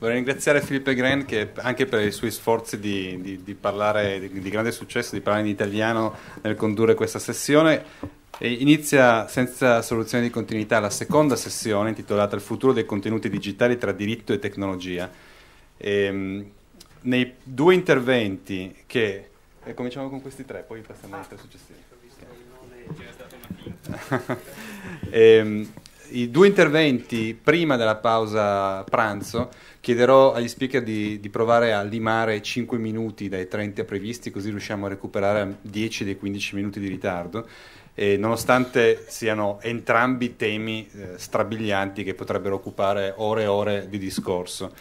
Vorrei ringraziare Filippo Grand che anche per i suoi sforzi di, di, di parlare di, di, grande successo, di parlare in italiano nel condurre questa sessione. E inizia senza soluzione di continuità la seconda sessione intitolata Il futuro dei contenuti digitali tra diritto e tecnologia. E, ehm, nei due interventi che... Eh, cominciamo con questi tre, poi passiamo ai tre successivi. Ehm, I due interventi prima della pausa pranzo Chiederò agli speaker di, di, provare a limare 5 minuti dai 30 previsti, così riusciamo a recuperare 10 dei 15 minuti di ritardo. E nonostante siano entrambi temi eh, strabilianti che potrebbero occupare ore e ore di discorso.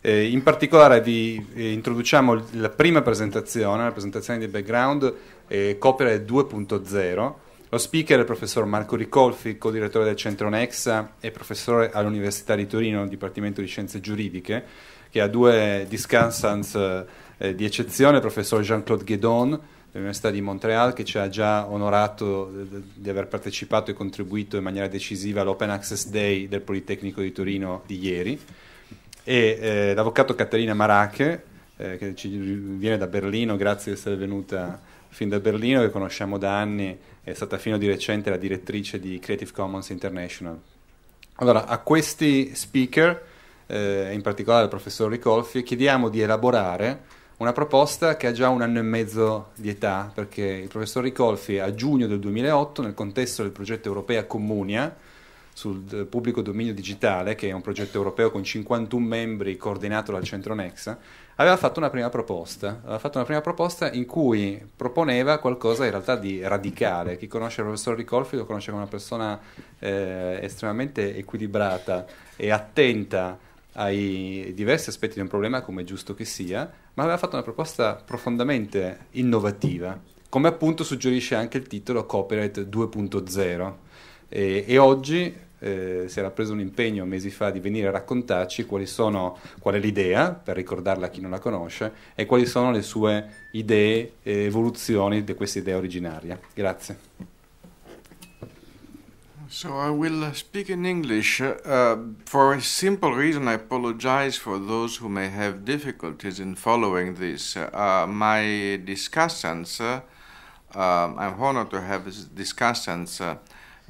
Eh, in particolare vi eh, introduciamo la prima presentazione, la presentazione di background, eh, Copyright 2.0 lo speaker è il professor Marco Ricolfi, co-direttore del Centro Nexa e professore all'Università di Torino, al Dipartimento di Scienze Giuridiche, che ha due discussants eh, di eccezione, il professor Jean-Claude Guédon, dell'Università di Montreal che ci ha già onorato eh, di aver partecipato e contribuito in maniera decisiva all'Open Access Day del Politecnico di Torino di ieri, e eh, l'avvocato Caterina Marache, eh, che ci viene da Berlino, grazie di essere venuta fin da Berlino, che conosciamo da anni è stata fino di recente la direttrice di Creative Commons International. Allora, a questi speaker, eh, in particolare al professor Ricolfi, chiediamo di elaborare una proposta che ha già un anno e mezzo di età, perché il professor Ricolfi a giugno del 2008, nel contesto del progetto Europea Comunia, sul eh, pubblico dominio digitale, che è un progetto europeo con 51 membri coordinato dal centro Nexa, aveva fatto una prima proposta, aveva fatto una prima proposta in cui proponeva qualcosa in realtà di radicale. Chi conosce il professor Ricolfi lo conosce come una persona eh, estremamente equilibrata e attenta ai diversi aspetti di un problema, come è giusto che sia, ma aveva fatto una proposta profondamente innovativa, come appunto suggerisce anche il titolo Copyright 2.0 e, e oggi eh, si era preso un impegno mesi fa di venire a raccontarci sono, qual è l'idea, per ricordarla a chi non la conosce, e quali sono le sue idee e evoluzioni di questa idea originaria. Grazie. So I will speak in English. Uh, for a simple reason, I apologize for those who may have difficulties in following this. Uh, my discussants, uh, um, I'm honored to have discussants. Uh,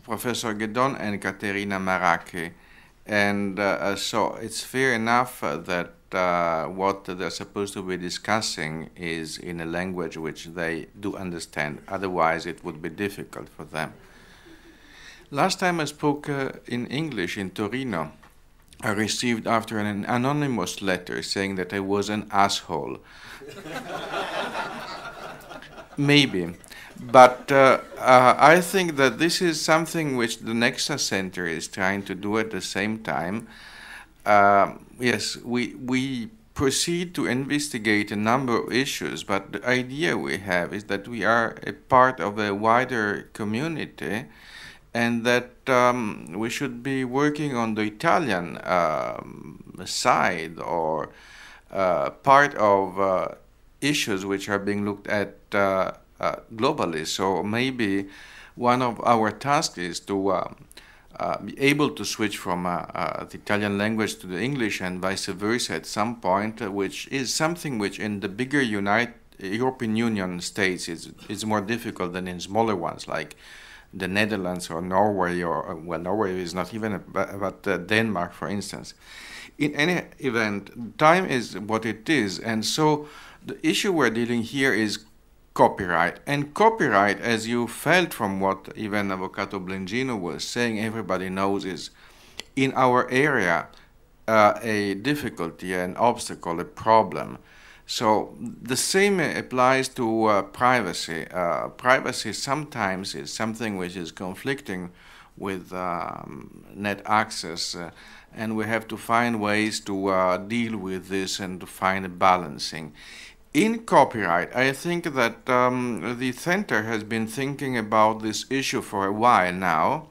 Professor Gedon and Katerina Maraki. And uh, so it's fair enough that uh, what they're supposed to be discussing is in a language which they do understand. Otherwise, it would be difficult for them. Last time I spoke uh, in English in Torino, I received after an anonymous letter saying that I was an asshole. Maybe. But uh, uh, I think that this is something which the Nexa Center is trying to do at the same time. Uh, yes, we, we proceed to investigate a number of issues, but the idea we have is that we are a part of a wider community and that um, we should be working on the Italian um, side or uh, part of uh, issues which are being looked at uh, uh, globally. So maybe one of our tasks is to uh, uh be able to switch from uh, uh, the Italian language to the English and vice versa at some point, uh, which is something which in the bigger United European Union states is is more difficult than in smaller ones like the Netherlands or Norway or well Norway is not even but Denmark for instance. In any event, time is what it is, and so the issue we're dealing here is copyright. And copyright, as you felt from what even Avvocato Blangino was saying, everybody knows is in our area uh, a difficulty, an obstacle, a problem. So the same applies to uh, privacy. Uh, privacy sometimes is something which is conflicting with um, net access, uh, and we have to find ways to uh, deal with this and to find a balancing in copyright, I think that um, the center has been thinking about this issue for a while now.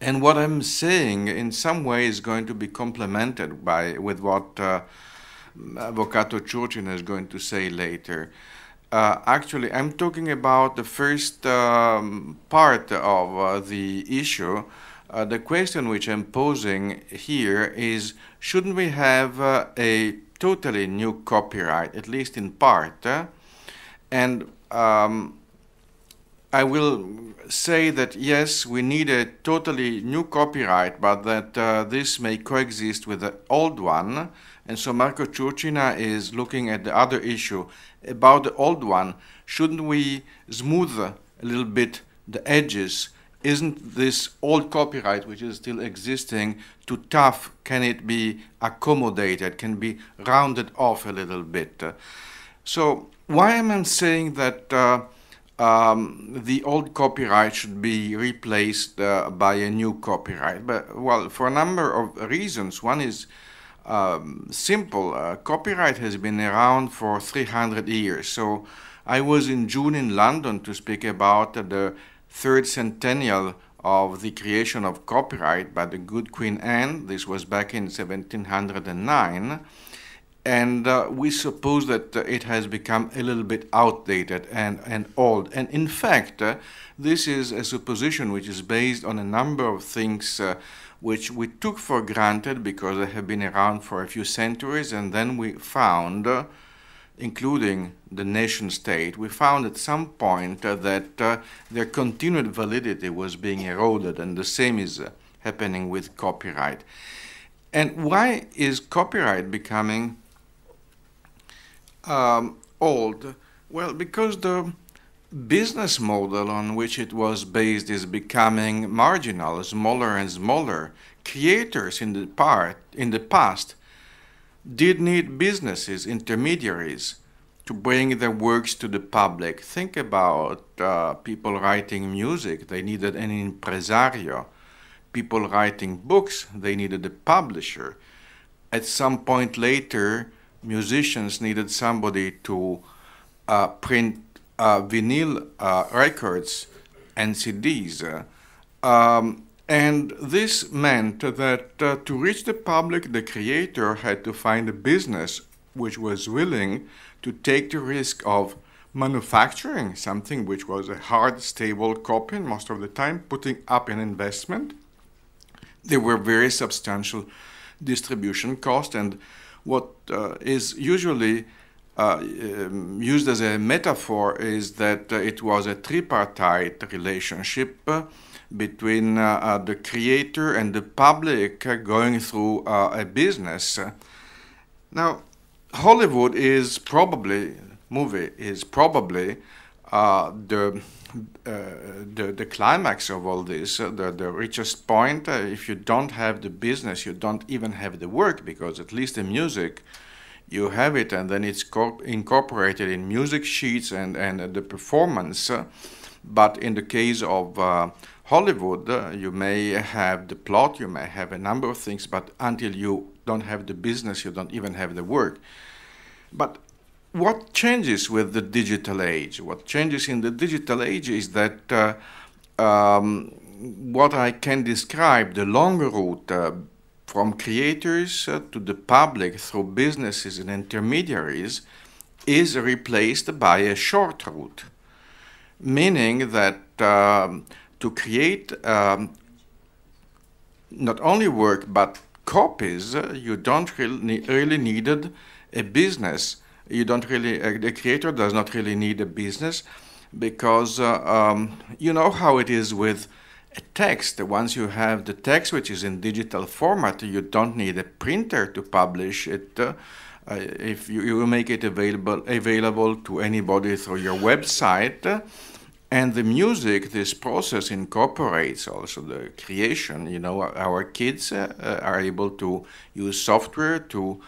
And what I'm saying in some way is going to be complemented by with what uh, Avvocato Churchin is going to say later. Uh, actually, I'm talking about the first um, part of uh, the issue. Uh, the question which I'm posing here is shouldn't we have uh, a totally new copyright, at least in part. Eh? And um, I will say that yes, we need a totally new copyright, but that uh, this may coexist with the old one. And so Marco Ciurcina is looking at the other issue about the old one. Shouldn't we smooth a little bit the edges isn't this old copyright which is still existing too tough can it be accommodated can be rounded off a little bit so why am i saying that uh, um, the old copyright should be replaced uh, by a new copyright but well for a number of reasons one is um, simple uh, copyright has been around for 300 years so i was in june in london to speak about the third centennial of the creation of copyright by the good Queen Anne. This was back in 1709. And uh, we suppose that uh, it has become a little bit outdated and, and old. And in fact, uh, this is a supposition which is based on a number of things uh, which we took for granted because they have been around for a few centuries, and then we found uh, including the nation state, we found at some point uh, that uh, their continued validity was being eroded, and the same is uh, happening with copyright. And why is copyright becoming um, old? Well, because the business model on which it was based is becoming marginal, smaller and smaller. Creators in the part in the past did need businesses, intermediaries, to bring their works to the public. Think about uh, people writing music, they needed an impresario. People writing books, they needed a publisher. At some point later, musicians needed somebody to uh, print uh, vinyl uh, records and CDs. Um, and this meant that uh, to reach the public, the creator had to find a business which was willing to take the risk of manufacturing something which was a hard, stable copy most of the time, putting up an investment. There were very substantial distribution costs, and what uh, is usually uh, um, used as a metaphor is that uh, it was a tripartite relationship uh, between uh, uh, the creator and the public uh, going through a business. Now, Hollywood is probably movie is probably uh, the, uh, the the climax of all this, uh, the the richest point. if you don't have the business, you don't even have the work because at least in music, you have it, and then it's incorporated in music sheets and and the performance. but in the case of Hollywood, uh, you may have the plot, you may have a number of things, but until you don't have the business, you don't even have the work. But what changes with the digital age? What changes in the digital age is that uh, um, what I can describe the long route uh, from creators uh, to the public through businesses and intermediaries is replaced by a short route, meaning that um, to create um, not only work but copies, uh, you don't really, really needed a business. You don't really, uh, the creator does not really need a business because uh, um, you know how it is with a text. Once you have the text, which is in digital format, you don't need a printer to publish it. Uh, uh if you, you make it available available to anybody through your website, and the music, this process incorporates also the creation. You know, our kids uh, uh, are able to use software to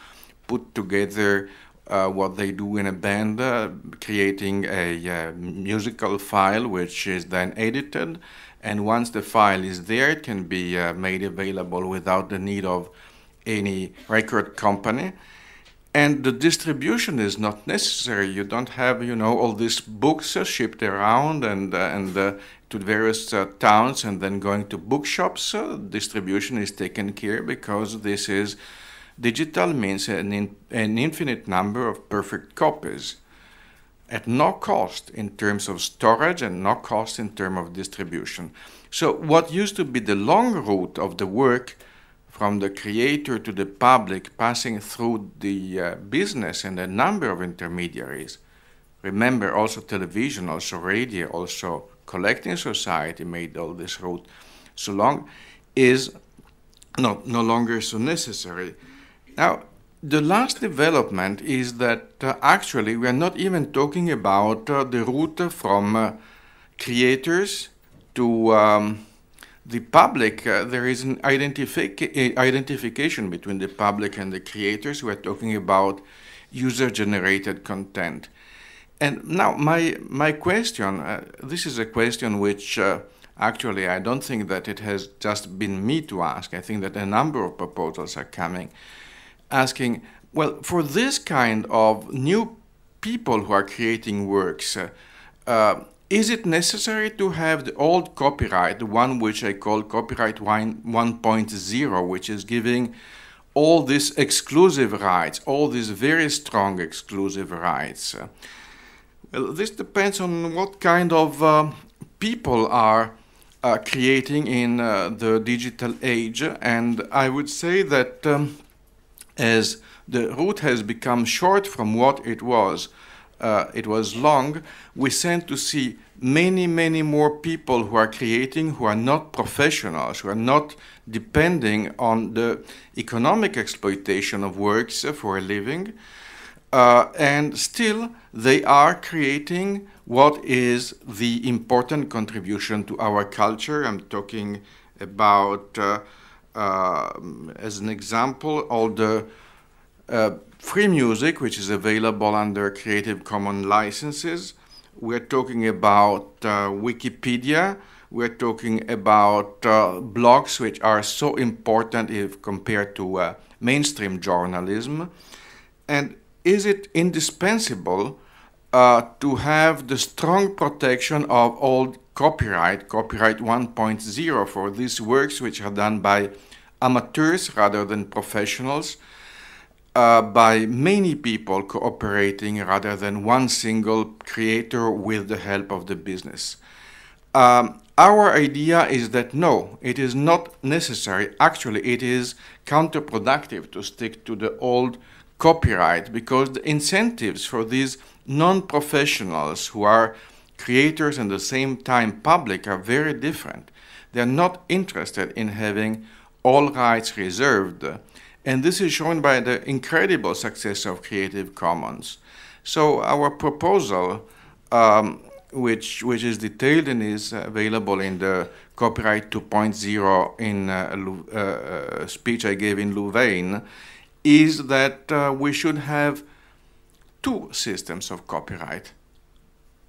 put together uh, what they do in a band, uh, creating a uh, musical file which is then edited. And once the file is there, it can be uh, made available without the need of any record company and the distribution is not necessary. You don't have, you know, all these books uh, shipped around and uh, and uh, to various uh, towns and then going to bookshops. Uh, distribution is taken care because this is digital means an in, an infinite number of perfect copies at no cost in terms of storage and no cost in terms of distribution. So what used to be the long route of the work from the creator to the public passing through the uh, business and a number of intermediaries. Remember also television, also radio, also collecting society made all this route so long is not, no longer so necessary. Now, the last development is that uh, actually we are not even talking about uh, the route from uh, creators to um, the public, uh, there is an identification between the public and the creators. We're talking about user-generated content. And now my, my question, uh, this is a question which uh, actually I don't think that it has just been me to ask. I think that a number of proposals are coming asking, well, for this kind of new people who are creating works, uh, uh is it necessary to have the old copyright, the one which I call copyright 1.0, which is giving all these exclusive rights, all these very strong exclusive rights? Well, this depends on what kind of uh, people are uh, creating in uh, the digital age, and I would say that um, as the route has become short from what it was uh, it was long, we tend to see many, many more people who are creating who are not professionals, who are not depending on the economic exploitation of works uh, for a living. Uh, and still, they are creating what is the important contribution to our culture. I'm talking about, uh, um, as an example, all the uh, free music, which is available under Creative Commons licenses. We're talking about uh, Wikipedia. We're talking about uh, blogs, which are so important if compared to uh, mainstream journalism. And is it indispensable uh, to have the strong protection of old copyright, copyright 1.0, for these works which are done by amateurs rather than professionals? uh, by many people cooperating rather than one single creator with the help of the business. Um, our idea is that no, it is not necessary. Actually, it is counterproductive to stick to the old copyright because the incentives for these non professionals who are creators and at the same time public are very different. They're not interested in having all rights reserved. And this is shown by the incredible success of Creative Commons. So our proposal, um, which, which is detailed and is available in the Copyright 2.0 in uh, uh, uh, speech I gave in Louvain, is that uh, we should have two systems of copyright.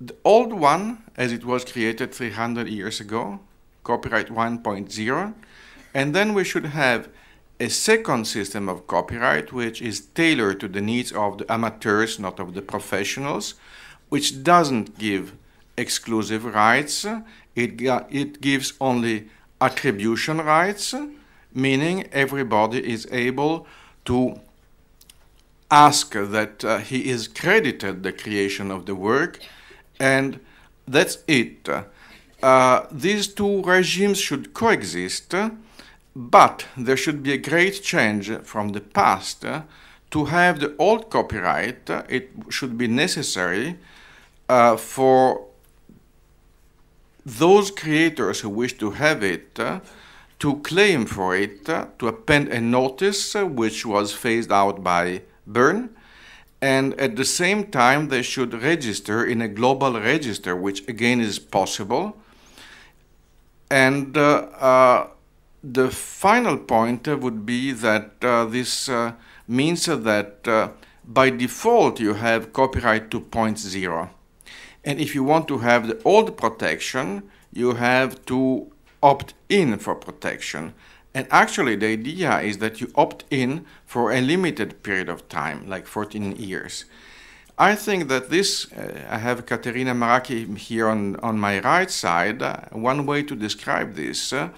The old one, as it was created 300 years ago, copyright 1.0, and then we should have a second system of copyright which is tailored to the needs of the amateurs, not of the professionals, which doesn't give exclusive rights, it, it gives only attribution rights, meaning everybody is able to ask that uh, he is credited the creation of the work, and that's it. Uh, these two regimes should coexist. But there should be a great change from the past. To have the old copyright, it should be necessary uh, for those creators who wish to have it uh, to claim for it, uh, to append a notice uh, which was phased out by Bern, and at the same time they should register in a global register, which again is possible. And uh, the final point uh, would be that uh, this uh, means that by default you have copyright 2.0 and if you want to have the old protection you have to opt in for protection and actually the idea is that you opt in for a limited period of time like 14 years I think that this, uh, I have Katerina Maraki here on, on my right side. Uh, one way to describe this uh,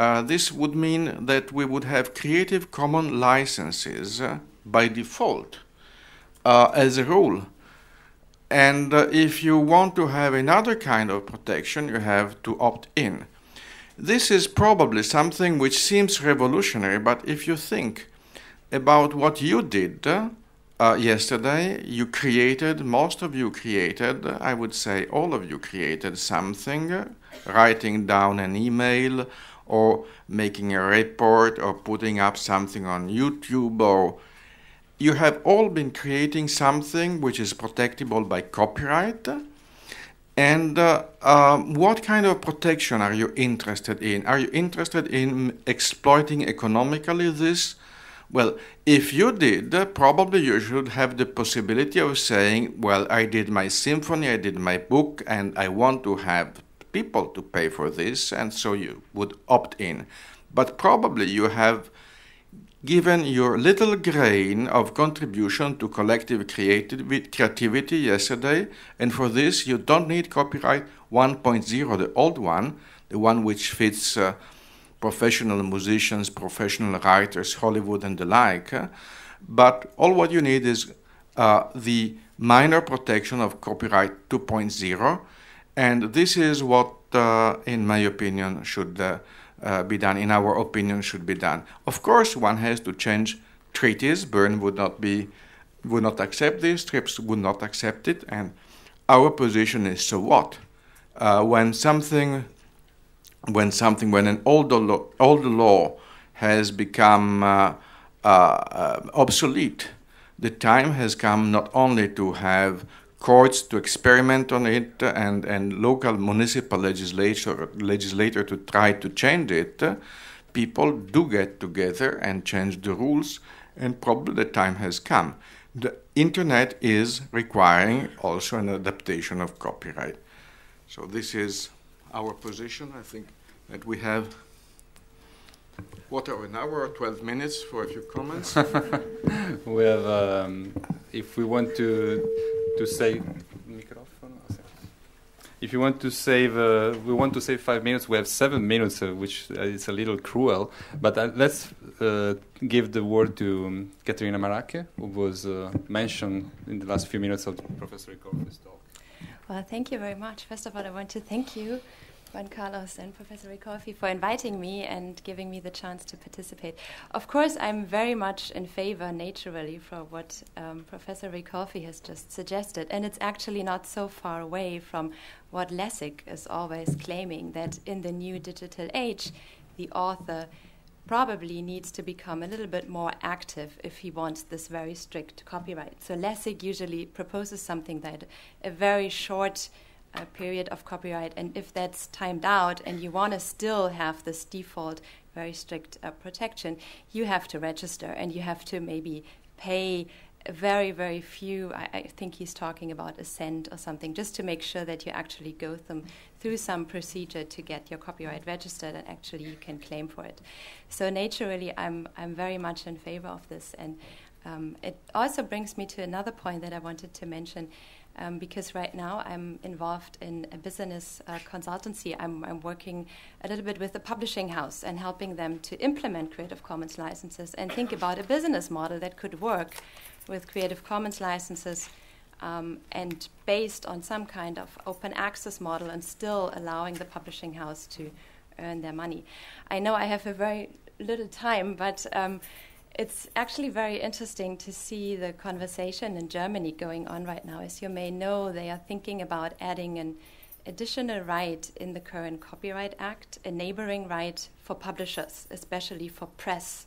uh, this would mean that we would have Creative Commons licenses uh, by default uh, as a rule. And uh, if you want to have another kind of protection, you have to opt in. This is probably something which seems revolutionary, but if you think about what you did uh, yesterday, you created, most of you created, I would say all of you created something, writing down an email, or making a report or putting up something on YouTube or you have all been creating something which is protectable by copyright and uh, um, what kind of protection are you interested in? Are you interested in exploiting economically this? Well, if you did, uh, probably you should have the possibility of saying, well, I did my symphony, I did my book, and I want to have people to pay for this, and so you would opt in. But probably you have given your little grain of contribution to collective creativity yesterday, and for this you don't need copyright 1.0, the old one, the one which fits uh, professional musicians, professional writers, Hollywood, and the like. Uh, but all what you need is uh, the minor protection of copyright 2.0 and this is what, uh, in my opinion, should uh, uh, be done, in our opinion, should be done. Of course, one has to change treaties. Bern would not be, would not accept this, TRIPS would not accept it, and our position is so what? Uh, when something, when something, when an older, law, older law has become uh, uh, obsolete, the time has come not only to have courts to experiment on it and, and local municipal legislature, legislator to try to change it, people do get together and change the rules, and probably the time has come. The internet is requiring also an adaptation of copyright. So this is our position. I think that we have what are an hour or 12 minutes for a few comments? we have, um, if we want to to save if you want to save, uh, we want to save five minutes. We have seven minutes, uh, which uh, is a little cruel. But uh, let's uh, give the word to um, Katerina Marake, who was uh, mentioned in the last few minutes of Professor Ikorfi's talk. Well, thank you very much. First of all, I want to thank you Juan Carlos and Professor Ricoffi for inviting me and giving me the chance to participate. Of course, I'm very much in favor naturally for what um, Professor Ricoffi has just suggested, and it's actually not so far away from what Lessig is always claiming that in the new digital age, the author probably needs to become a little bit more active if he wants this very strict copyright. So Lessig usually proposes something that a very short a period of copyright, and if that's timed out and you want to still have this default, very strict uh, protection, you have to register and you have to maybe pay very, very few. I, I, think he's talking about a cent or something, just to make sure that you actually go them through some procedure to get your copyright registered and actually you can claim for it. So naturally, I'm I'm very much in favor of this, and um, it also brings me to another point that I wanted to mention um, because right now I'm involved in a business uh, consultancy. I'm, I'm, working a little bit with a publishing house and helping them to implement Creative Commons licenses and think about a business model that could work with Creative Commons licenses um, and based on some kind of open access model and still allowing the publishing house to earn their money. I know I have a very little time, but um, it's actually very interesting to see the conversation in Germany going on right now. As you may know, they are thinking about adding an additional right in the current Copyright Act, a neighboring right for publishers, especially for press.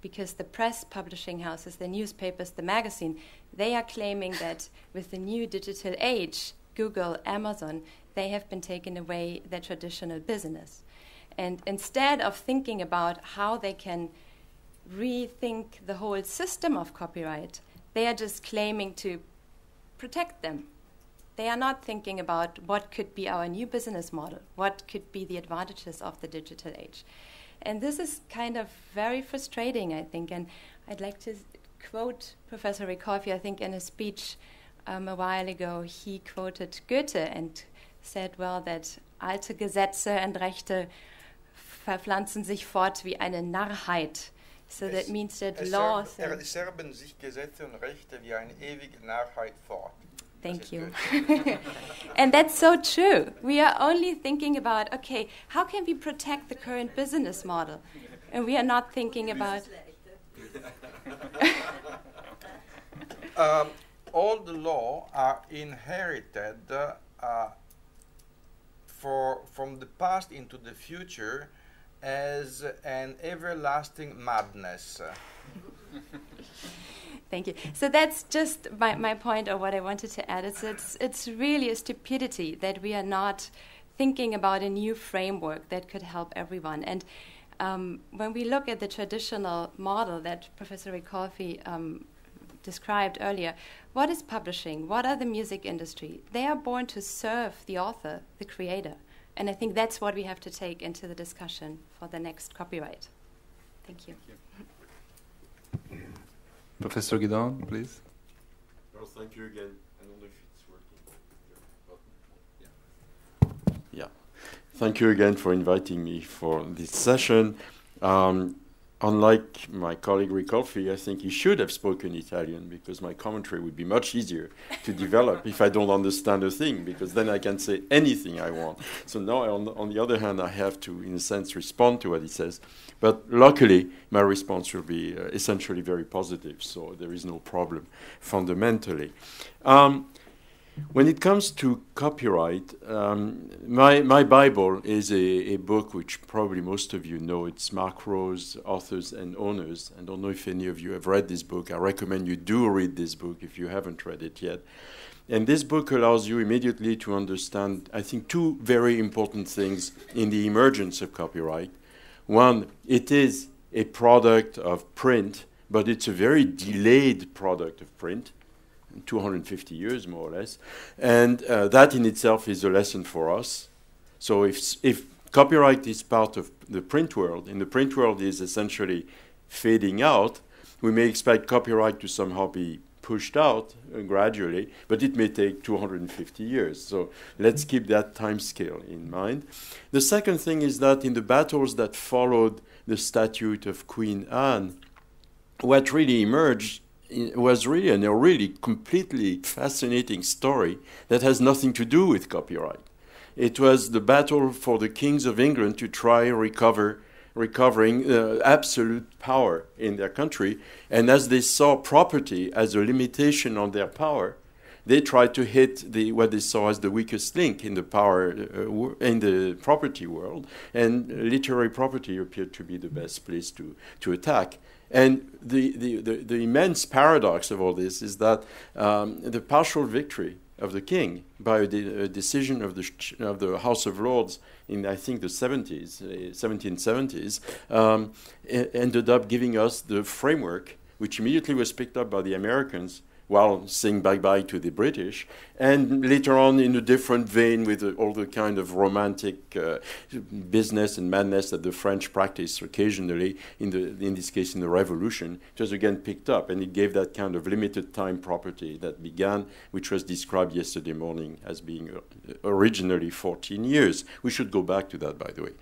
Because the press publishing houses, the newspapers, the magazine, they are claiming that with the new digital age, Google, Amazon, they have been taken away their traditional business. And instead of thinking about how they can rethink the whole system of copyright. They are just claiming to protect them. They are not thinking about what could be our new business model, what could be the advantages of the digital age. And this is kind of very frustrating, I think. And I'd like to quote Professor Ricoffi, I think, in a speech um, a while ago. He quoted Goethe and said, well, that alte Gesetze und Rechte verpflanzen sich fort wie eine Narrheit. So es, that means that laws. Er, erben sich Thank you. and that's so true. We are only thinking about, okay, how can we protect the current business model? And we are not thinking about. um, all the law are inherited uh, for, from the past into the future as an everlasting madness. Thank you. So that's just my, my point or what I wanted to add. It's, it's, it's really a stupidity that we are not thinking about a new framework that could help everyone. And um, when we look at the traditional model that Professor Ricolfi um, described earlier, what is publishing? What are the music industry? They are born to serve the author, the creator. And I think that's what we have to take into the discussion for the next copyright. Thank you. Thank you. Professor Guidon, please. Well, thank you again. I don't know if it's working. Yeah. Thank you again for inviting me for this session. Um, unlike my colleague Ricolfi, I think he should have spoken Italian because my commentary would be much easier to develop if I don't understand a thing, because then I can say anything I want. So now, on, on, the other hand, I have to, in a sense, respond to what he says. But luckily, my response will be uh, essentially very positive, so there is no problem fundamentally. Um, when it comes to copyright, um, my, my Bible is a, a book which probably most of you know. It's Mark Rose, Authors and Owners. I don't know if any of you have read this book. I recommend you do read this book if you haven't read it yet. And this book allows you immediately to understand, I think, two very important things in the emergence of copyright. One, it is a product of print, but it's a very delayed product of print. 250 years, more or less. And uh, that in itself is a lesson for us. So if, if copyright is part of the print world, and the print world is essentially fading out, we may expect copyright to somehow be pushed out uh, gradually, but it may take 250 years. So let's keep that time scale in mind. The second thing is that in the battles that followed the statute of Queen Anne, what really emerged it was really a really completely fascinating story that has nothing to do with copyright. It was the battle for the kings of England to try recover recovering uh, absolute power in their country, and as they saw property as a limitation on their power, they tried to hit the what they saw as the weakest link in the power uh, in the property world, and literary property appeared to be the best place to to attack. And the, the, the, the, immense paradox of all this is that um, the partial victory of the king by a, de a decision of the, of the House of Lords in, I think, the 70s, uh, 1770s, um, ended up giving us the framework, which immediately was picked up by the Americans while saying bye-bye to the British, and later on in a different vein with all the kind of romantic uh, business and madness that the French practice occasionally, in, the, in this case in the Revolution, it was again picked up, and it gave that kind of limited time property that began, which was described yesterday morning as being uh, originally 14 years. We should go back to that, by the way.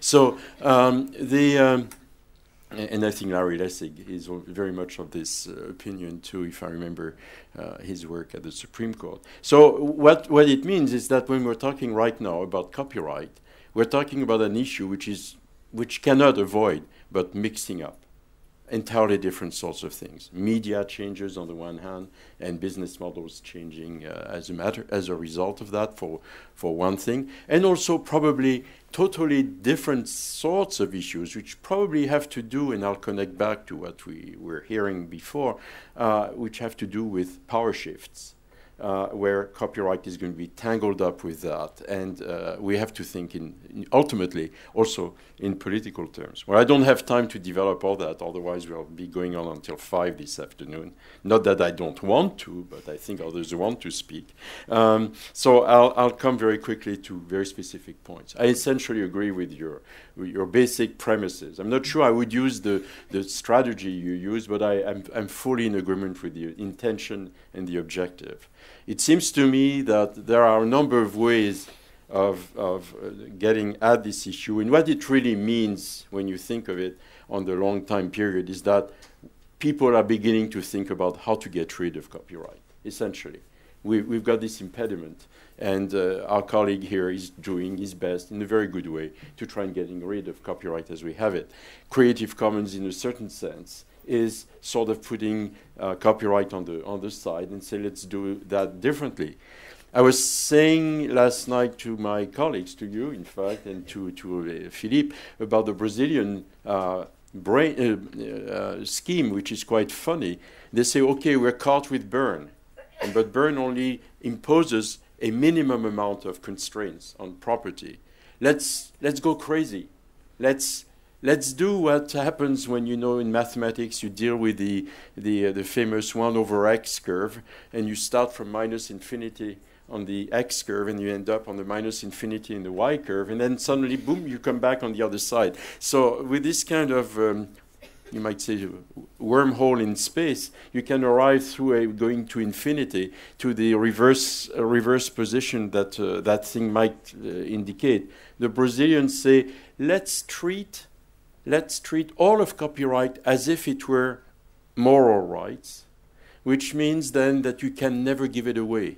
So um, the... Um, and I think Larry Lessig is very much of this uh, opinion too, if I remember uh, his work at the Supreme Court. So what what it means is that when we're talking right now about copyright, we're talking about an issue which is which cannot avoid but mixing up entirely different sorts of things. Media changes on the one hand, and business models changing uh, as a matter as a result of that for for one thing, and also probably totally different sorts of issues, which probably have to do, and I'll connect back to what we were hearing before, uh, which have to do with power shifts uh, where copyright is going to be tangled up with that. And uh, we have to think in, in, ultimately also in political terms. Well, I don't have time to develop all that, otherwise we'll be going on until five this afternoon. Not that I don't want to, but I think others want to speak. Um, so I'll, I'll, come very quickly to very specific points. I essentially agree with your with your basic premises. I'm not sure I would use the, the strategy you use, but I, I'm, I'm fully in agreement with the intention and the objective it seems to me that there are a number of ways of, of uh, getting at this issue. And what it really means when you think of it on the long time period is that people are beginning to think about how to get rid of copyright, essentially. We, we've got this impediment, and uh, our colleague here is doing his best in a very good way to try and getting rid of copyright as we have it. Creative Commons, in a certain sense, is sort of putting uh, copyright on the on the side and say let's do that differently. I was saying last night to my colleagues, to you in fact, and to to uh, Philippe about the Brazilian. Uh, brain, uh, uh, scheme, which is quite funny. They say, okay, we're caught with Bern, but Bern only imposes a minimum amount of constraints on property. Let's let's go crazy. Let's let's do what happens when you know in mathematics you deal with the the, uh, the famous 1 over x curve and you start from minus infinity on the x curve and you end up on the minus infinity in the y curve and then suddenly boom you come back on the other side so with this kind of um, you might say wormhole in space you can arrive through a going to infinity to the reverse uh, reverse position that uh, that thing might uh, indicate the brazilians say let's treat let's treat all of copyright as if it were moral rights, which means then that you can never give it away.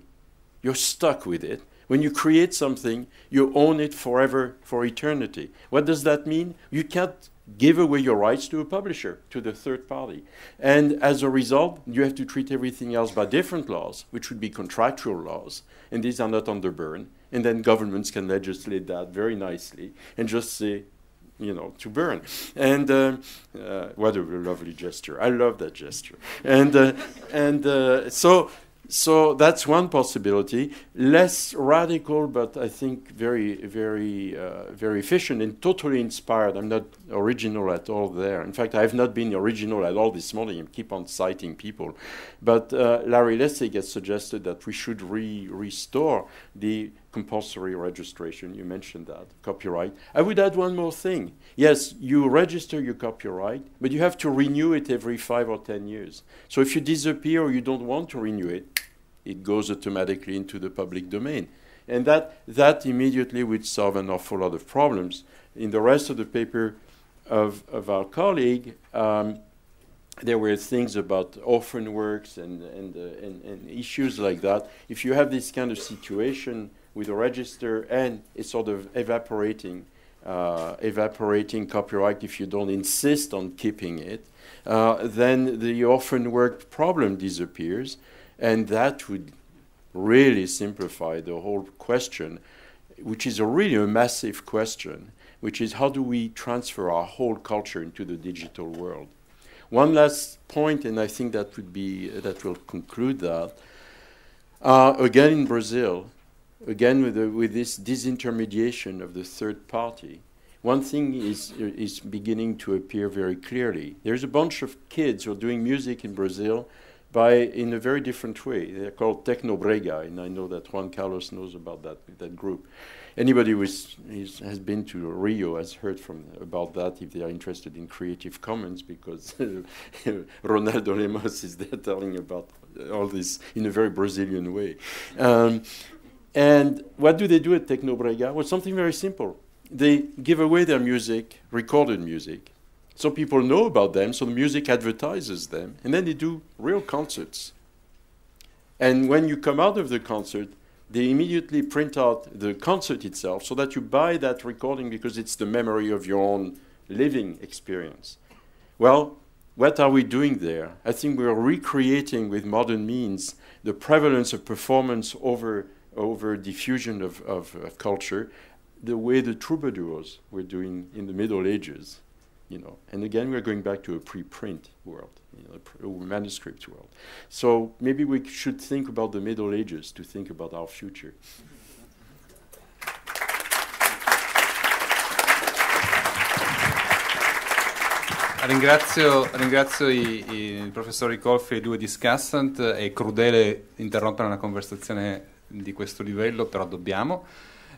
You're stuck with it. When you create something, you own it forever, for eternity. What does that mean? You can't give away your rights to a publisher, to the third party. And as a result, you have to treat everything else by different laws, which would be contractual laws, and these are not under burn. And then governments can legislate that very nicely and just say, you know, to burn. And uh, uh, what a lovely gesture! I love that gesture. And uh, and uh, so so that's one possibility, less radical, but I think very very uh, very efficient and totally inspired. I'm not original at all there. In fact, I have not been original at all this morning. I keep on citing people, but uh, Larry Lessig has suggested that we should re restore the compulsory registration. You mentioned that, copyright. I would add one more thing. Yes, you register your copyright, but you have to renew it every five or 10 years. So if you disappear or you don't want to renew it, it goes automatically into the public domain. And that, that immediately would solve an awful lot of problems. In the rest of the paper of, of our colleague, um, there were things about orphan works and, and, uh, and, and, issues like that. If you have this kind of situation, with a register, and it's sort of evaporating, uh, evaporating copyright if you don't insist on keeping it. Uh, then the often worked problem disappears, and that would really simplify the whole question, which is a really a massive question, which is how do we transfer our whole culture into the digital world? One last point, and I think that would be that will conclude that. Uh, again, in Brazil, again with, the, with this disintermediation of the third party, one thing is, is beginning to appear very clearly. There's a bunch of kids who are doing music in Brazil by in a very different way. They're called Technobrega, and I know that Juan Carlos knows about that, that group. Anybody who is, is, has been to Rio has heard from about that if they are interested in Creative Commons, because Ronaldo Lemos is there telling about all this in a very Brazilian way. Um, and what do they do at Technobrega? Well, something very simple. They give away their music, recorded music. So people know about them, so the music advertises them, and then they do real concerts. And when you come out of the concert, they immediately print out the concert itself so that you buy that recording because it's the memory of your own living experience. Well, what are we doing there? I think we are recreating with modern means the prevalence of performance over over diffusion of, of, of culture the way the troubadours were doing in the Middle Ages, you know. And again, we're going back to a pre-print world, you know, a, manuscript world. So maybe we should think about the Middle Ages to think about our future. Ringrazio, ringrazio i, i professori Colfi e i due discussant. È crudele interrompere una conversazione di questo livello, però dobbiamo.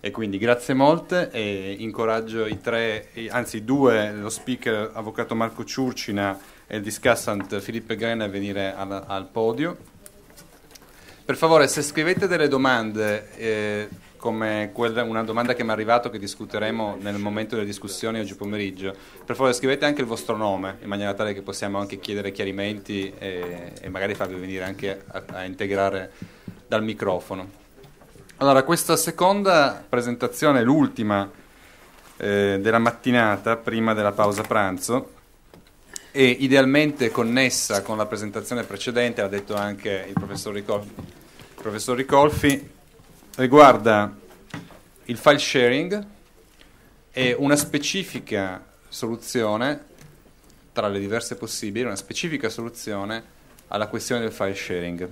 E quindi grazie molte e incoraggio i tre, anzi due, lo speaker avvocato Marco Ciurcina e il discussant Filippo Grena a venire al, al, podio. Per favore, se scrivete delle domande, eh, come quella, una domanda che mi è arrivata che discuteremo nel momento delle discussioni oggi pomeriggio, per favore scrivete anche il vostro nome in maniera tale che possiamo anche chiedere chiarimenti e, e magari farvi venire anche a, a integrare dal microfono. Allora, questa seconda presentazione, l'ultima eh, della mattinata, prima della pausa pranzo, è idealmente connessa con la presentazione precedente, l'ha detto anche il professor Ricolfi. Il professor Ricolfi riguarda il file sharing e una specifica soluzione, tra le diverse possibili, una specifica soluzione alla questione del file sharing.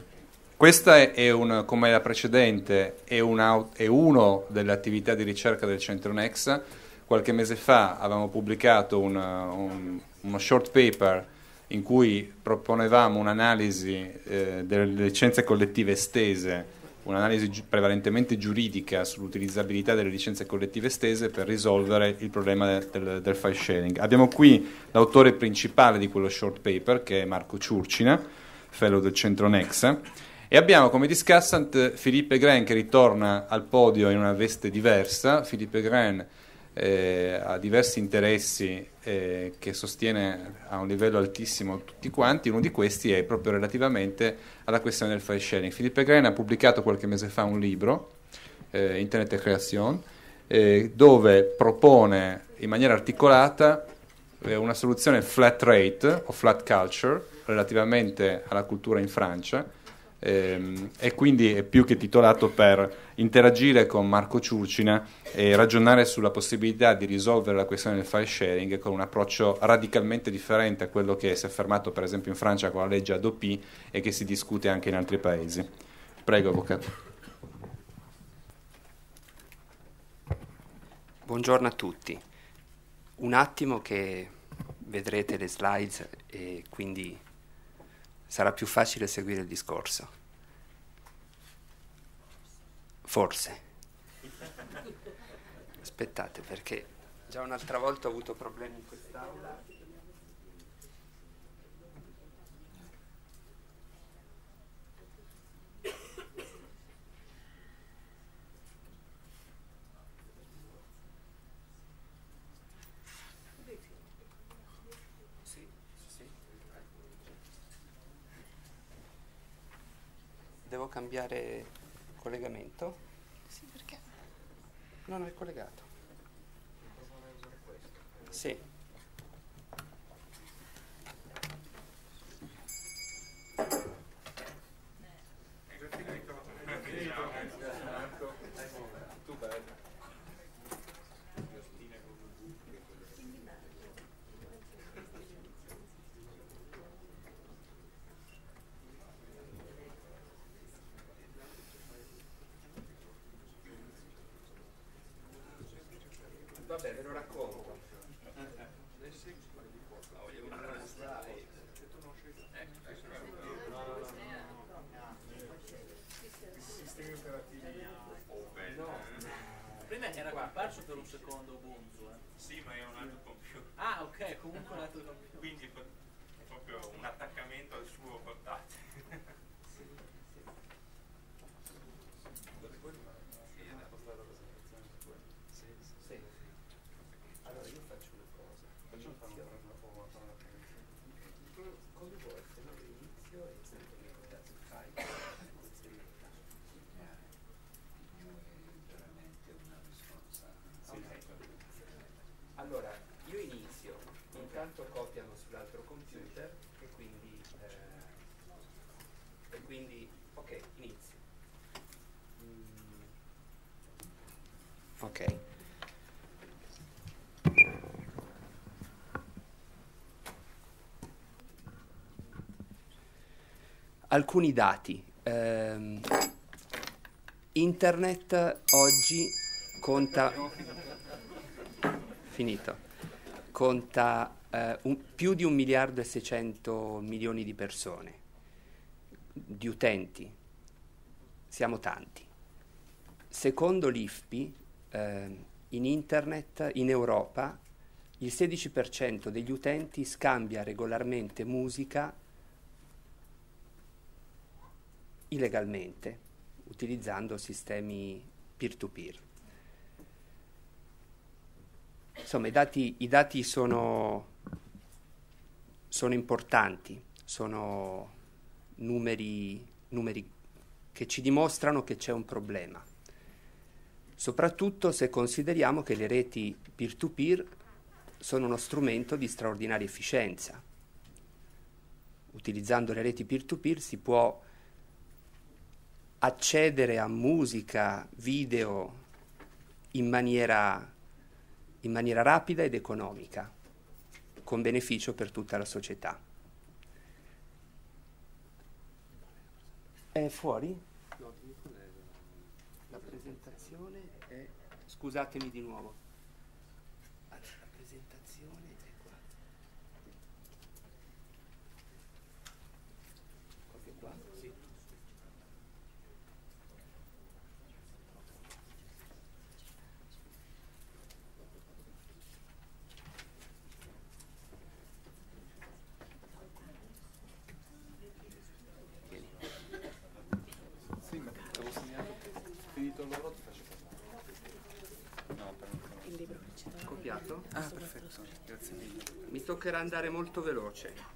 Questa è, un, come la precedente, è, una, è uno delle attività di ricerca del Centro Nexa. Qualche mese fa avevamo pubblicato una, un, uno short paper in cui proponevamo un'analisi eh, delle licenze collettive estese, un'analisi gi- prevalentemente giuridica sull'utilizzabilità delle licenze collettive estese per risolvere il problema del, del, del file sharing. Abbiamo qui l'autore principale di quello short paper che è Marco Ciurcina, fellow del Centro Nexa e abbiamo come discussant Philippe Gren che ritorna al podio in una veste diversa. Philippe Gren eh, ha diversi interessi eh, che sostiene a un livello altissimo tutti quanti, uno di questi è proprio relativamente alla questione del file sharing. Philippe Gren ha pubblicato qualche mese fa un libro, eh, Internet e Creation, eh, dove propone in maniera articolata eh, una soluzione flat rate o flat culture relativamente alla cultura in Francia Ehm, e, quindi è più che titolato per interagire con Marco Ciurcina e ragionare sulla possibilità di risolvere la questione del file sharing con un approccio radicalmente differente a quello che si è affermato per esempio in Francia con la legge ADOP e che si discute anche in altri paesi. Prego, Avvocato. Buongiorno a tutti. Un attimo che vedrete le slides e quindi sarà più facile seguire il discorso. Forse. Aspettate perché già un'altra volta ho avuto problemi in quest'aula. devo cambiare collegamento? Sì, perché? Non è collegato. Sì. cos'è, ve lo racconto. Sistemi operativi no. Prima era comparso per un secondo Ubuntu. Eh. Sì, ma è un altro computer. Ah, ok, comunque un altro computer. Quindi è proprio un attaccamento al suo portatile. fotocopiano sull'altro computer e quindi, eh, e quindi ok, inizio. Mm. Ok. Alcuni dati. Um, internet oggi conta... Finito conta eh, un, più di 1 miliardo e 600 milioni di persone, di utenti, siamo tanti. Secondo l'IFPI, eh, in Internet, in Europa, il 16% degli utenti scambia regolarmente musica illegalmente, utilizzando sistemi peer-to-peer. peer to peer Insomma, i dati, i dati sono, sono, importanti, sono numeri, numeri che ci dimostrano che c'è un problema, soprattutto se consideriamo che le reti peer-to-peer sono uno strumento di straordinaria efficienza. Utilizzando le reti peer to -peer si può accedere a musica, video in maniera in maniera rapida ed economica, con beneficio per tutta la società. È fuori? Eh, la presentazione è... scusatemi di nuovo. Grazie mille. Mi toccherà andare molto veloce.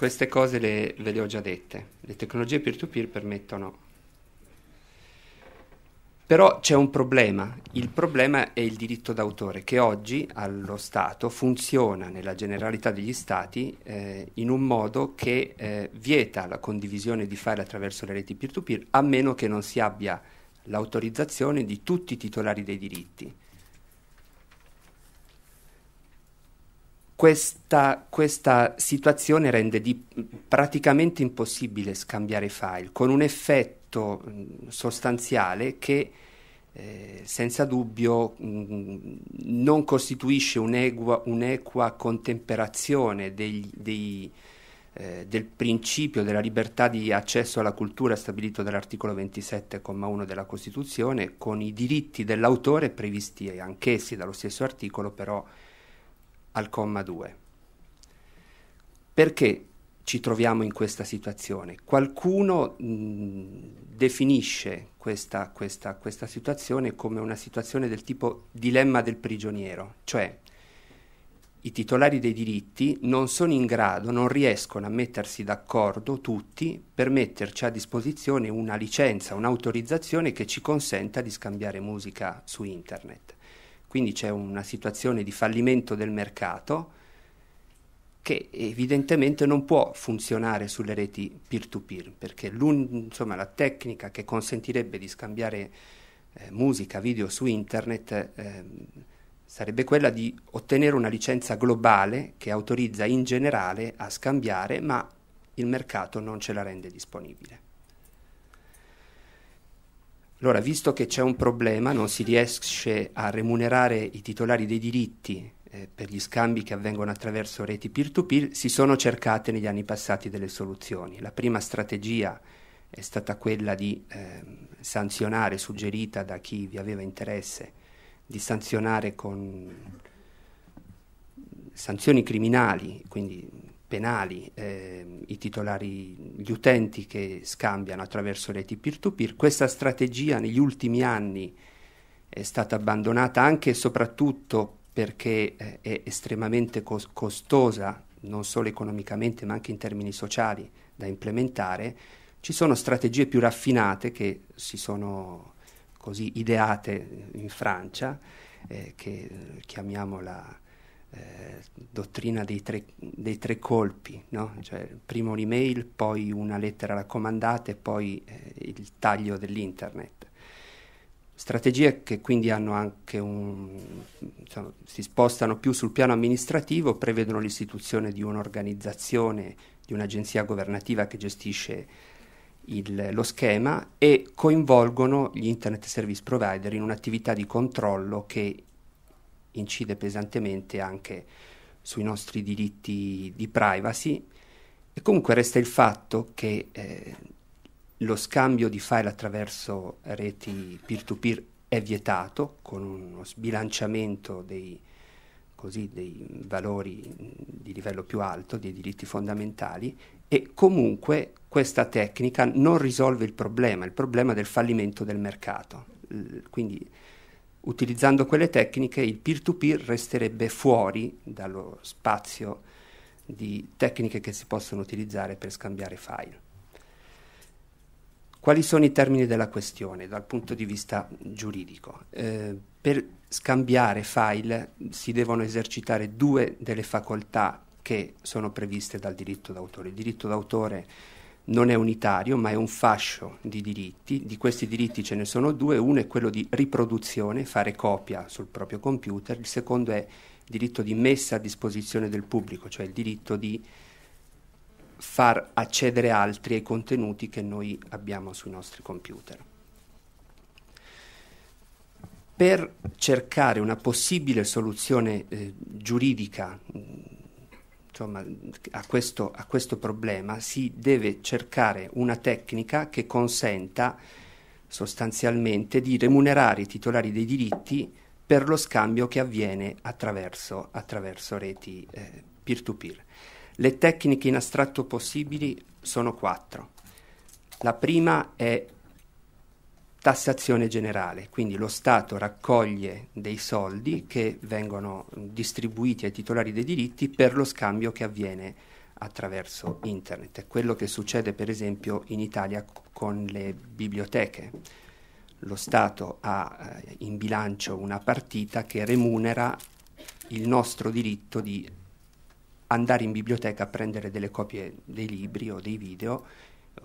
Queste cose le, ve le ho già dette. Le tecnologie peer-to-peer permettono. Però c'è un problema. Il problema è il diritto d'autore, che oggi allo Stato funziona nella generalità degli Stati eh, in un modo che eh, vieta la condivisione di file attraverso le reti peer-to-peer, a meno che non si abbia l'autorizzazione di tutti i titolari dei diritti. Questa, questa, situazione rende di, praticamente impossibile scambiare file con un effetto sostanziale che eh, senza dubbio mh, non costituisce un'equa, un'equa contemperazione dei, dei, eh, del principio della libertà di accesso alla cultura stabilito dall'articolo 27,1 della Costituzione con i diritti dell'autore previsti anch'essi dallo stesso articolo però al comma 2. Perché ci troviamo in questa situazione? Qualcuno mh, definisce questa, questa, questa situazione come una situazione del tipo dilemma del prigioniero, cioè i titolari dei diritti non sono in grado, non riescono a mettersi d'accordo tutti per metterci a disposizione una licenza, un'autorizzazione che ci consenta di scambiare musica su internet. Quindi c'è una situazione di fallimento del mercato che evidentemente non può funzionare sulle reti peer-to-peer, perché insomma, la tecnica che consentirebbe di scambiare eh, musica, video su internet eh, sarebbe quella di ottenere una licenza globale che autorizza in generale a scambiare, ma il mercato non ce la rende disponibile. Allora, visto che c'è un problema, non si riesce a remunerare i titolari dei diritti eh, per gli scambi che avvengono attraverso reti peer-to-peer, si sono cercate negli anni passati delle soluzioni. La prima strategia è stata quella di eh, sanzionare, suggerita da chi vi aveva interesse, di sanzionare con sanzioni criminali, quindi penali eh, i titolari, gli utenti che scambiano attraverso reti peer-to-peer. Questa strategia negli ultimi anni è stata abbandonata anche e soprattutto perché eh, è estremamente costosa, non solo economicamente ma anche in termini sociali, da implementare. Ci sono strategie più raffinate che si sono così ideate in Francia, eh, che eh, chiamiamo la eh, dottrina dei tre, dei tre colpi, no? cioè, prima un'email, poi una lettera raccomandata e poi eh, il taglio dell'internet. Strategie che quindi hanno anche un, diciamo, si spostano più sul piano amministrativo, prevedono l'istituzione di un'organizzazione, di un'agenzia governativa che gestisce il, lo schema e coinvolgono gli internet service provider in un'attività di controllo che incide pesantemente anche sui nostri diritti di privacy e comunque resta il fatto che eh, lo scambio di file attraverso reti peer-to-peer è vietato con uno sbilanciamento dei, così, dei valori di livello più alto, dei diritti fondamentali e comunque questa tecnica non risolve il problema, il problema del fallimento del mercato. L- quindi utilizzando quelle tecniche il peer-to-peer resterebbe fuori dallo spazio di tecniche che si possono utilizzare per scambiare file. Quali sono i termini della questione dal punto di vista giuridico? Eh, per scambiare file si devono esercitare due delle facoltà che sono previste dal diritto d'autore. Il diritto d'autore non è unitario, ma è un fascio di diritti. Di questi diritti ce ne sono due, uno è quello di riproduzione, fare copia sul proprio computer, il secondo è il diritto di messa a disposizione del pubblico, cioè il diritto di far accedere altri ai contenuti che noi abbiamo sui nostri computer. Per cercare una possibile soluzione eh, giuridica insomma, a, questo, a questo problema si deve cercare una tecnica che consenta sostanzialmente di remunerare i titolari dei diritti per lo scambio che avviene attraverso, attraverso reti eh, peer-to-peer. Le tecniche in astratto possibili sono quattro. La prima è tassazione generale, quindi lo Stato raccoglie dei soldi che vengono distribuiti ai titolari dei diritti per lo scambio che avviene attraverso internet. È quello che succede per esempio in Italia con le biblioteche. Lo Stato ha eh, in bilancio una partita che remunera il nostro diritto di andare in biblioteca a prendere delle copie dei libri o dei video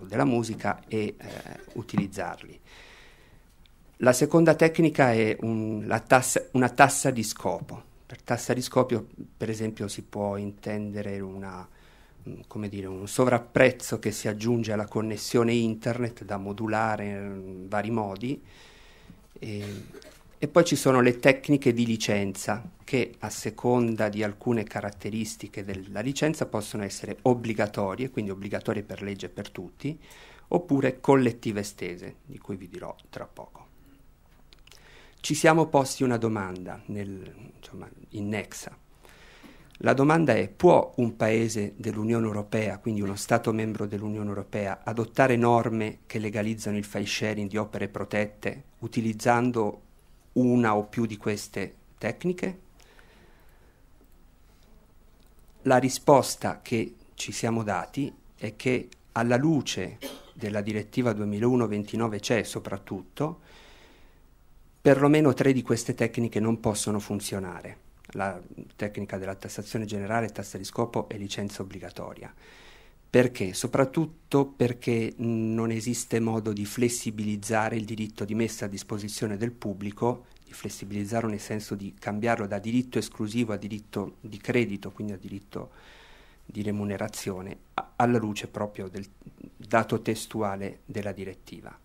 o della musica e eh, utilizzarli. La seconda tecnica è un, tassa, una tassa di scopo. Per tassa di scopo, per esempio, si può intendere una, mm, dire, un sovrapprezzo che si aggiunge alla connessione internet da modulare in vari modi. E, e poi ci sono le tecniche di licenza che a seconda di alcune caratteristiche della licenza possono essere obbligatorie, quindi obbligatorie per legge per tutti, oppure collettive estese, di cui vi dirò tra poco ci siamo posti una domanda nel, insomma, in Nexa. La domanda è, può un paese dell'Unione Europea, quindi uno Stato membro dell'Unione Europea, adottare norme che legalizzano il file sharing di opere protette utilizzando una o più di queste tecniche? La risposta che ci siamo dati è che alla luce della direttiva 2001-29 c'è soprattutto, perlomeno tre di queste tecniche non possono funzionare. La tecnica della tassazione generale, tassa di scopo e licenza obbligatoria. Perché? Soprattutto perché non esiste modo di flessibilizzare il diritto di messa a disposizione del pubblico, di flessibilizzarlo nel senso di cambiarlo da diritto esclusivo a diritto di credito, quindi a diritto di remunerazione, a- alla luce proprio del dato testuale della direttiva.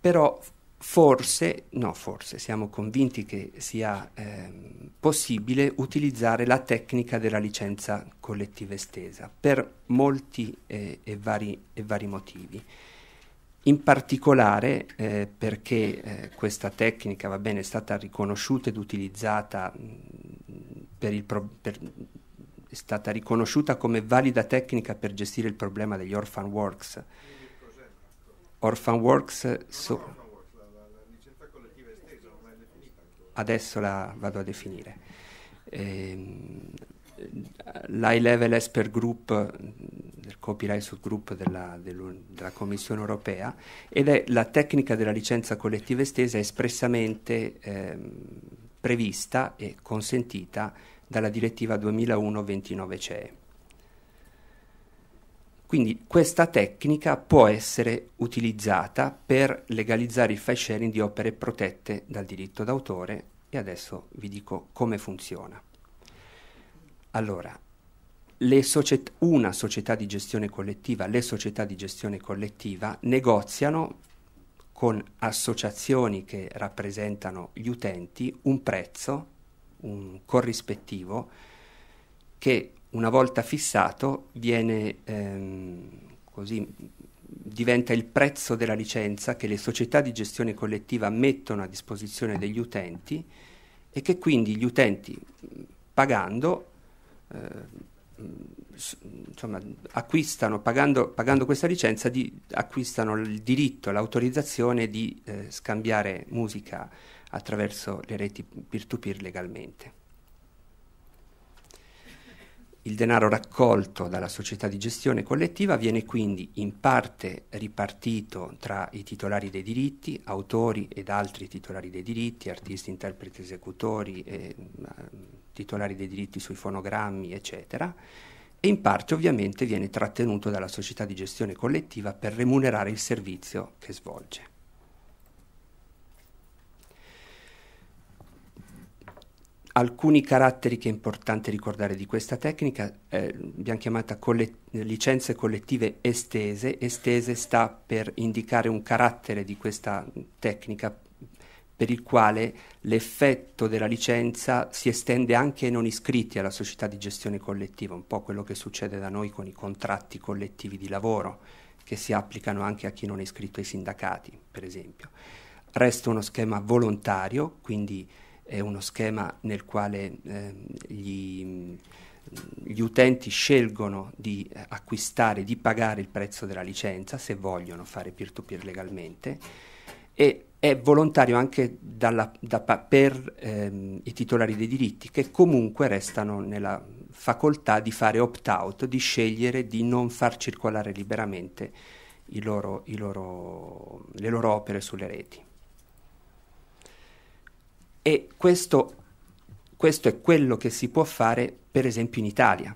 Però forse, no forse, siamo convinti che sia eh, possibile utilizzare la tecnica della licenza collettiva estesa per molti eh, e, vari, e, vari, motivi. In particolare eh, perché eh, questa tecnica va bene, è stata riconosciuta ed utilizzata mm, per, pro- per è stata riconosciuta come valida tecnica per gestire il problema degli orphan works. Orphan works so- adesso la vado a definire. Ehm, l'high level expert group il copyright subgroup della, della Commissione europea ed è la tecnica della licenza collettiva estesa espressamente eh, prevista e consentita dalla direttiva 2001-29 CE. Quindi questa tecnica può essere utilizzata per legalizzare il file sharing di opere protette dal diritto d'autore e adesso vi dico come funziona. Allora, societ- una società di gestione collettiva, le società di gestione collettiva negoziano con associazioni che rappresentano gli utenti un prezzo, un corrispettivo che una volta fissato, viene, ehm, così, diventa il prezzo della licenza che le società di gestione collettiva mettono a disposizione degli utenti e che quindi gli utenti pagando eh, insomma, acquistano, pagando, pagando, questa licenza, di, acquistano il diritto, l'autorizzazione di eh, scambiare musica attraverso le reti peer-to-peer -peer legalmente. Il denaro raccolto dalla società di gestione collettiva viene quindi in parte ripartito tra i titolari dei diritti, autori ed altri titolari dei diritti, artisti, interpreti, esecutori, eh, titolari dei diritti sui fonogrammi, eccetera, e in parte ovviamente viene trattenuto dalla società di gestione collettiva per remunerare il servizio che svolge. Alcuni caratteri che è importante ricordare di questa tecnica eh, l'abbiamo chiamata collet- licenze collettive estese. Estese sta per indicare un carattere di questa tecnica per il quale l'effetto della licenza si estende anche ai non iscritti alla società di gestione collettiva, un po' quello che succede da noi con i contratti collettivi di lavoro che si applicano anche a chi non è iscritto ai sindacati, per esempio. Resta uno schema volontario, quindi è uno schema nel quale eh, gli, gli, utenti scelgono di eh, acquistare, di pagare il prezzo della licenza se vogliono fare peer-to-peer legalmente e è volontario anche dalla, da, per ehm, i titolari dei diritti che comunque restano nella facoltà di fare opt-out, di scegliere di non far circolare liberamente i loro, i loro, le loro opere sulle reti. E questo, questo è quello che si può fare, per esempio, in Italia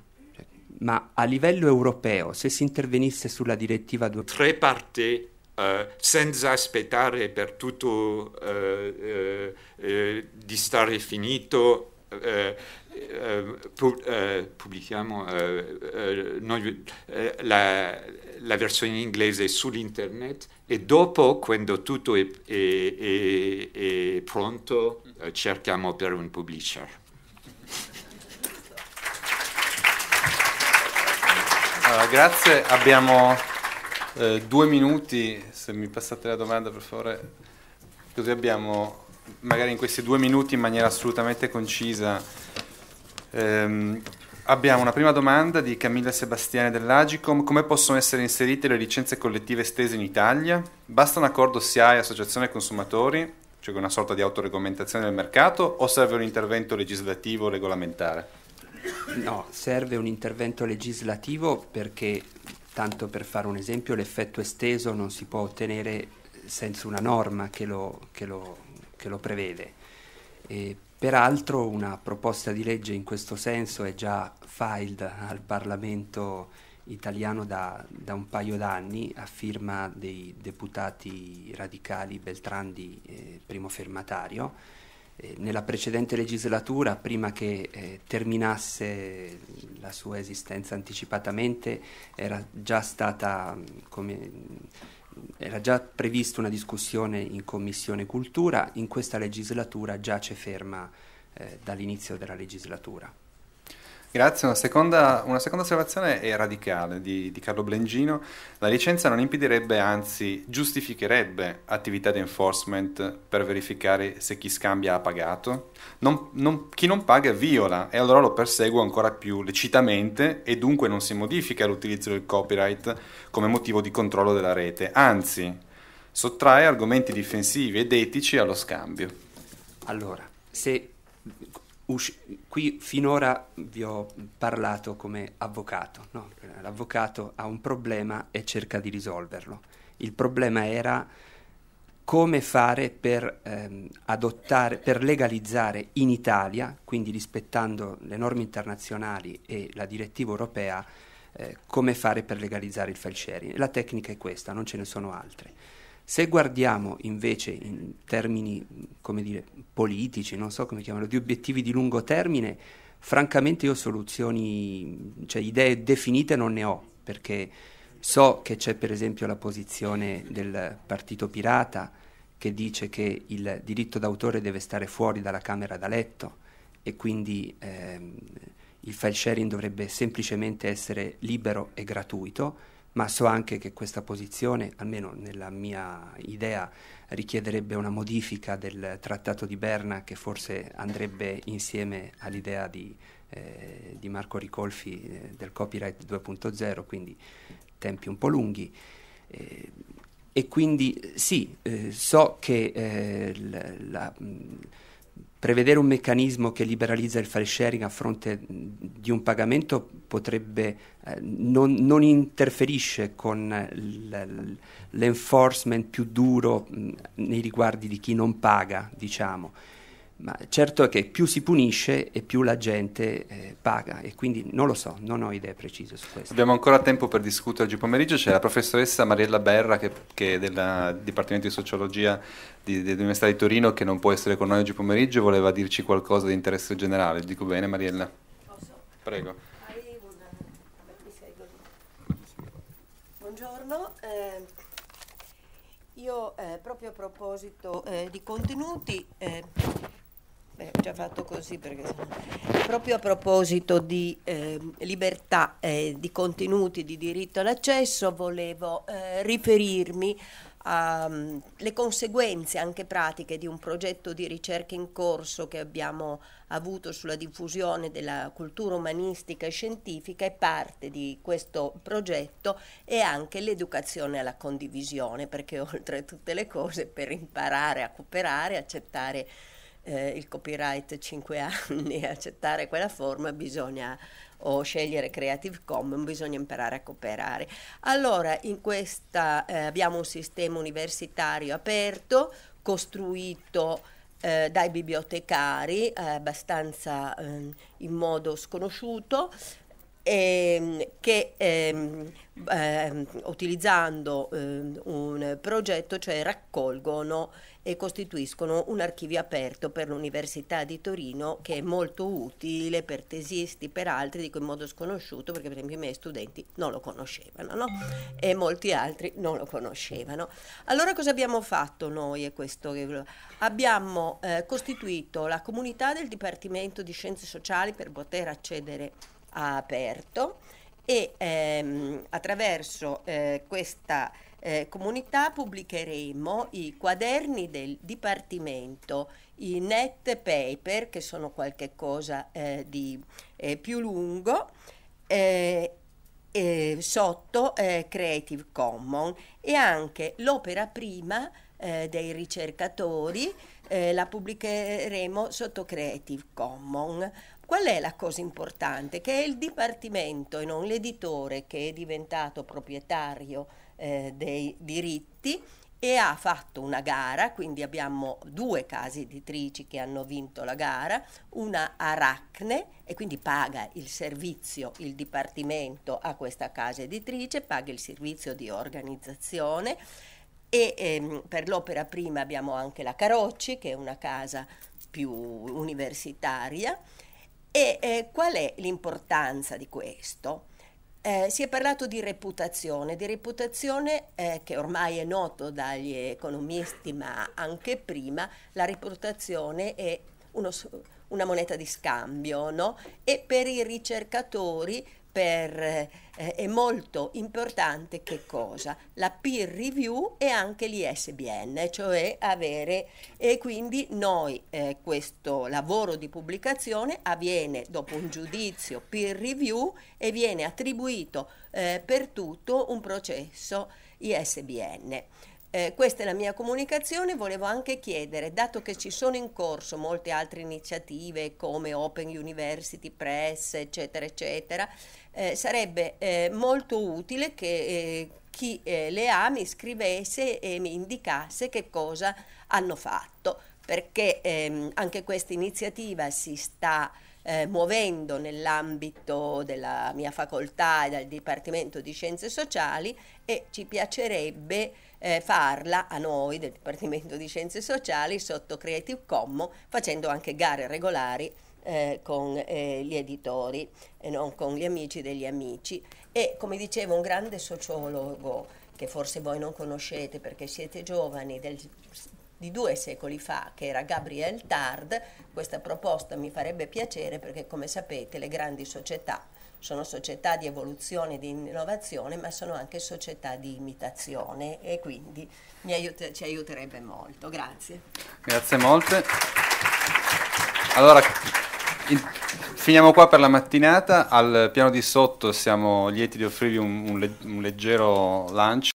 ma a livello europeo, se si intervenisse sulla direttiva 2... Tre parti eh, senza aspettare per tutto eh, eh, eh di stare finito, eh, eh, pu- pubblichiamo noi, la, la, versione inglese sull'internet e dopo, quando tutto è, è, è, è pronto, eh, cerchiamo per un publisher. Allora, grazie, abbiamo eh, due minuti, se mi passate la domanda per favore, così abbiamo magari in questi due minuti in maniera assolutamente concisa. Ehm, abbiamo una prima domanda di Camilla Sebastiani dell'Agicom, come possono essere inserite le licenze collettive estese in Italia? Basta un accordo SIAE, Associazione Consumatori? cioè una sorta di autoregolamentazione del mercato o serve un intervento legislativo regolamentare? No, serve un intervento legislativo perché, tanto per fare un esempio, l'effetto esteso non si può ottenere senza una norma che lo, che lo, che lo prevede. E peraltro una proposta di legge in questo senso è già filed al Parlamento italiano da, da un paio d'anni a firma dei deputati radicali Beltrandi, eh, primo firmatario. Eh, nella precedente legislatura, prima che eh, terminasse la sua esistenza anticipatamente, era già stata come era già prevista una discussione in Commissione Cultura, in questa legislatura giace ferma eh, dall'inizio della legislatura. Grazie, una seconda, una seconda osservazione è radicale di, di, Carlo Blengino. La licenza non impedirebbe, anzi giustificherebbe attività di enforcement per verificare se chi scambia ha pagato. Non, non, chi non paga viola e allora lo persegue ancora più lecitamente e dunque non si modifica l'utilizzo del copyright come motivo di controllo della rete, anzi sottrae argomenti difensivi ed etici allo scambio. Allora, se usci- qui finora vi ho parlato come avvocato, no? l'avvocato ha un problema e cerca di risolverlo. Il problema era come fare per, ehm, adottare, per legalizzare in Italia, quindi rispettando le norme internazionali e la direttiva europea, eh, come fare per legalizzare il file sharing. La tecnica è questa, non ce ne sono altre. Se guardiamo invece in termini, come dire, politici, non so come chiamarlo, di obiettivi di lungo termine, francamente io soluzioni, cioè idee definite non ne ho, perché so che c'è per esempio la posizione del Partito Pirata che dice che il diritto d'autore deve stare fuori dalla camera da letto e quindi ehm, il file sharing dovrebbe semplicemente essere libero e gratuito ma so anche che questa posizione, almeno nella mia idea, richiederebbe una modifica del Trattato di Berna che forse andrebbe insieme all'idea di, eh, di Marco Ricolfi eh, del copyright 2.0, quindi tempi un po' lunghi. Eh, e quindi sì, eh, so che eh, la... Mh, Prevedere un meccanismo che liberalizza il file sharing a fronte di un pagamento potrebbe, eh, non, non, interferisce con l'enforcement più duro mh, nei riguardi di chi non paga, diciamo ma certo è che più si punisce e più la gente eh, paga e quindi non lo so, non ho idee precise su questo. Abbiamo ancora tempo per discutere oggi pomeriggio, c'è la professoressa Mariella Berra che, che è del Dipartimento di Sociologia dell'Università di Torino che non può essere con noi oggi pomeriggio e voleva dirci qualcosa di interesse generale, dico bene Mariella? Posso? Prego. Eh, Buongiorno. Eh... Io eh, proprio a proposito eh, di contenuti eh, Beh, ho già fatto così perché proprio a proposito di eh, libertà eh, di contenuti, di diritto all'accesso, volevo eh, riferirmi alle mm, conseguenze anche pratiche di un progetto di ricerca in corso che abbiamo avuto sulla diffusione della cultura umanistica e scientifica e parte di questo progetto è anche l'educazione alla condivisione, perché oltre a tutte le cose per imparare a cooperare, accettare eh, il copyright 5 anni, e accettare quella forma, bisogna o scegliere Creative Commons, bisogna imparare a cooperare. Allora, in questa eh, abbiamo un sistema universitario aperto, costruito eh, dai bibliotecari, eh, abbastanza ehm, in modo sconosciuto, ehm, che ehm, ehm, utilizzando ehm, un progetto cioè raccolgono e costituiscono un archivio aperto per l'Università di Torino che è molto utile per tesisti, per altri, dico in modo sconosciuto perché per esempio i miei studenti non lo conoscevano no? e molti altri non lo conoscevano. Allora cosa abbiamo fatto noi? questo Abbiamo eh, costituito la comunità del Dipartimento di Scienze Sociali per poter accedere ha aperto e ehm, attraverso eh, questa eh, comunità pubblicheremo i quaderni del Dipartimento, i net paper che sono qualche cosa eh, di eh, più lungo eh, sotto eh, Creative Commons e anche l'opera prima dei ricercatori la pubblicheremo sotto Creative Commons. Qual è la cosa importante? Che è il Dipartimento e non l'editore che è diventato proprietario eh, dei diritti e ha fatto una gara, quindi abbiamo due case editrici che hanno vinto la gara, una Aracne e quindi paga il servizio, il dipartimento a questa casa editrice, paga il servizio di organizzazione e ehm, per l'opera prima abbiamo anche la Carocci che è una casa più universitaria e eh, qual è l'importanza di questo? Eh, si è parlato di reputazione, di reputazione eh, che ormai è noto dagli economisti, ma anche prima la reputazione è uno, una moneta di scambio, no? E per i ricercatori per, eh, è molto importante che cosa? La peer review e anche l'ISBN, cioè avere e quindi noi eh, questo lavoro di pubblicazione avviene dopo un giudizio peer review e viene attribuito eh, per tutto un processo ISBN. Eh, questa è la mia comunicazione, volevo anche chiedere, dato che ci sono in corso molte altre iniziative come Open University Press, eccetera, eccetera, eh, sarebbe eh, molto utile che eh, chi eh, le ha mi scrivesse e mi indicasse che cosa hanno fatto, perché ehm, anche questa iniziativa si sta... Eh, muovendo nell'ambito della mia facoltà e del Dipartimento di Scienze Sociali e ci piacerebbe eh, farla a noi del Dipartimento di Scienze Sociali sotto Creative Commons facendo anche gare regolari eh, con eh, gli editori e non con gli amici degli amici. E come dicevo, un grande sociologo che forse voi non conoscete perché siete giovani del, di due secoli fa, che era Gabriel Tard, questa proposta mi farebbe piacere perché come sapete le grandi società sono società di evoluzione, e di innovazione, ma sono anche società di imitazione e quindi aiut ci aiuterebbe molto. Grazie. Grazie molte. Allora, finiamo qua per la mattinata, al piano di sotto siamo lieti di offrirvi un, un, le un leggero lancio.